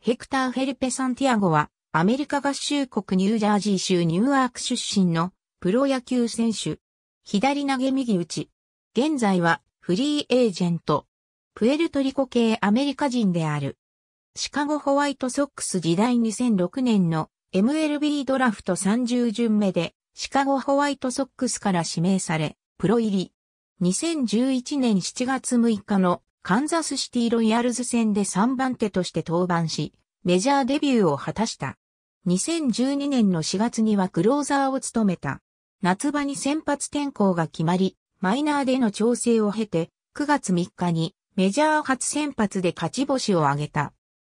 ヘクター・フェルペ・サンティアゴは、アメリカ合衆国ニュージャージー州ニューアーク出身のプロ野球選手。左投げ右打ち。現在はフリーエージェント。プエルトリコ系アメリカ人である。シカゴホワイトソックス時代2006年の MLB ドラフト30巡目でシカゴホワイトソックスから指名され、プロ入り。2011年7月6日のカンザスシティロイヤルズ戦で3番手として登板し、メジャーデビューを果たした。2012年の4月にはクローザーを務めた。夏場に先発転向が決まり、マイナーでの調整を経て、9月3日にメジャー初先発で勝ち星を挙げた。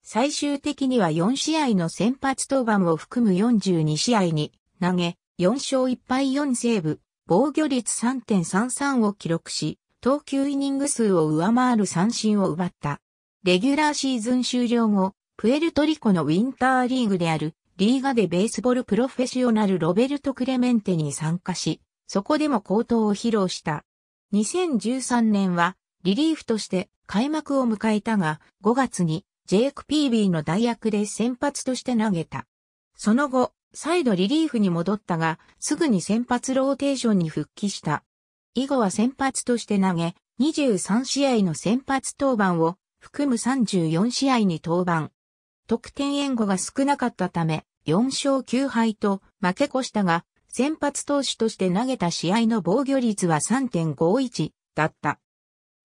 最終的には4試合の先発登板を含む42試合に投げ、4勝1敗4セーブ、防御率3.33を記録し、投球イニング数を上回る三振を奪った。レギュラーシーズン終了後、プエルトリコのウィンターリーグであるリーガでベースボールプロフェッショナルロベルト・クレメンテに参加し、そこでも高騰を披露した。2013年はリリーフとして開幕を迎えたが、5月にジェイク・ピービーの代役で先発として投げた。その後、再度リリーフに戻ったが、すぐに先発ローテーションに復帰した。以後は先発として投げ、23試合の先発登板を含む34試合に登板。得点援護が少なかったため、4勝9敗と負け越したが、先発投手として投げた試合の防御率は3.51だった。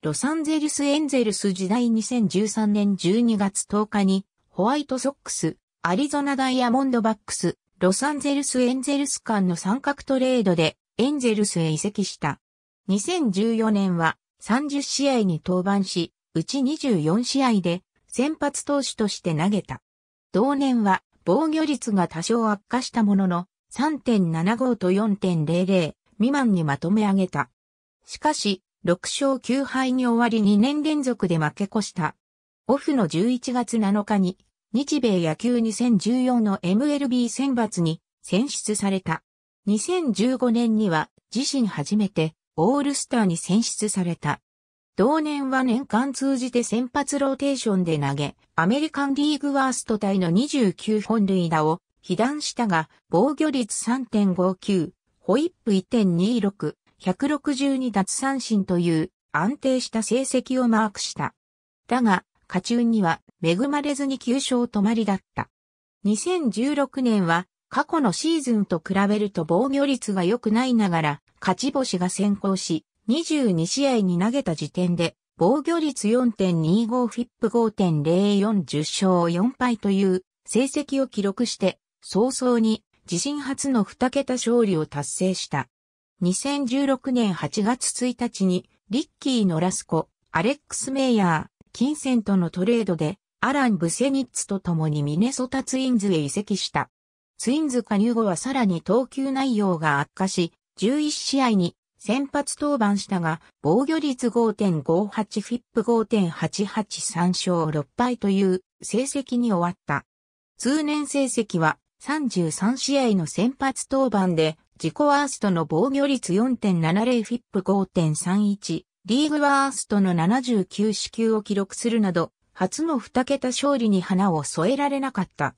ロサンゼルスエンゼルス時代2013年12月10日に、ホワイトソックス、アリゾナダイヤモンドバックス、ロサンゼルスエンゼルス間の三角トレードでエンゼルスへ移籍した。2014年は30試合に登板し、うち24試合で先発投手として投げた。同年は防御率が多少悪化したものの3.75と4.00未満にまとめ上げた。しかし、6勝9敗に終わり2年連続で負け越した。オフの11月7日に、日米野球2014の MLB 選抜に選出された。2015年には自身初めてオールスターに選出された。同年は年間通じて先発ローテーションで投げ、アメリカンリーグワーストタイの29本塁打を被弾したが、防御率3.59、ホイップ1.26、162奪三振という安定した成績をマークした。だが、下中には恵まれずに9勝止まりだった。2016年は過去のシーズンと比べると防御率が良くないながら、勝ち星が先行し、22試合に投げた時点で、防御率4.25フィップ5.0410勝4敗という成績を記録して、早々に自身初の2桁勝利を達成した。2016年8月1日に、リッキーノラスコ、アレックス・メイヤー、金銭とのトレードで、アラン・ブセニッツと共にミネソタツインズへ移籍した。ツインズ加入後はさらに投球内容が悪化し、11試合に先発登板したが、防御率5.58フィップ5.883勝6敗という成績に終わった。通年成績は33試合の先発登板で自己ワーストの防御率4.70フィップ5.31、リーグワーストの79支給を記録するなど、初の2桁勝利に花を添えられなかった。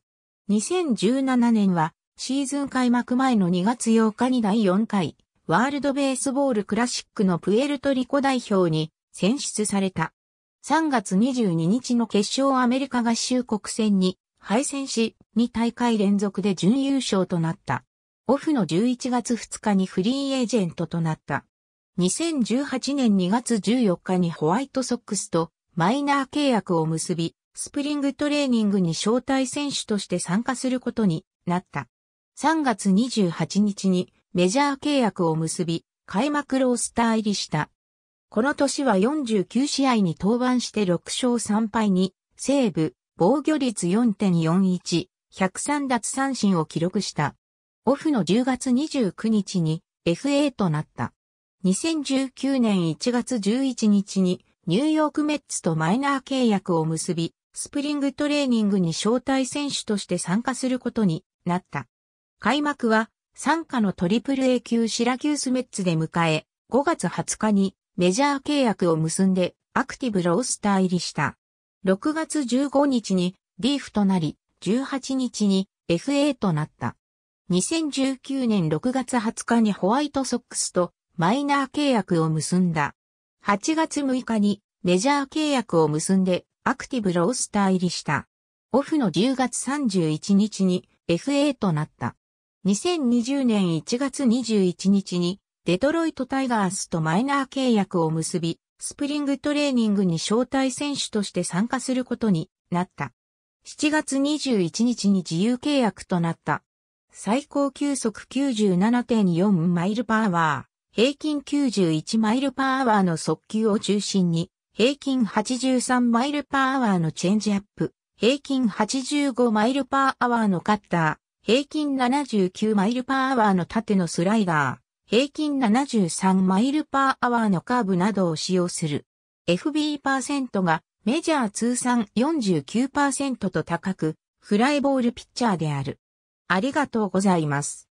2017年はシーズン開幕前の2月8日に第4回ワールドベースボールクラシックのプエルトリコ代表に選出された。3月22日の決勝アメリカ合衆国戦に敗戦し、2大会連続で準優勝となった。オフの11月2日にフリーエージェントとなった。2018年2月14日にホワイトソックスとマイナー契約を結び、スプリングトレーニングに招待選手として参加することになった。3月28日にメジャー契約を結び、開幕ロースター入りした。この年は49試合に登板して6勝3敗に、西部、防御率4.41、103奪三振を記録した。オフの10月29日に FA となった。2019年1月11日にニューヨークメッツとマイナー契約を結び、スプリングトレーニングに招待選手として参加することになった。開幕は、参加のトリプル A 級シラキュースメッツで迎え、5月20日にメジャー契約を結んでアクティブロースター入りした。6月15日にリーフとなり、18日に FA となった。2019年6月20日にホワイトソックスとマイナー契約を結んだ。8月6日にメジャー契約を結んでアクティブロースター入りした。オフの10月31日に FA となった。2020年1月21日にデトロイトタイガースとマイナー契約を結び、スプリングトレーニングに招待選手として参加することになった。7月21日に自由契約となった。最高球速97.4マイルパワー、平均91マイルパワーの速球を中心に平均83マイルパーアワーのチェンジアップ、平均85マイルパーアワーのカッター、平均79マイルパーアワーの縦のスライダー、平均73マイルパーアワーのカーブなどを使用する。FB% がメジャー通算49%と高く、フライボールピッチャーである。ありがとうございます。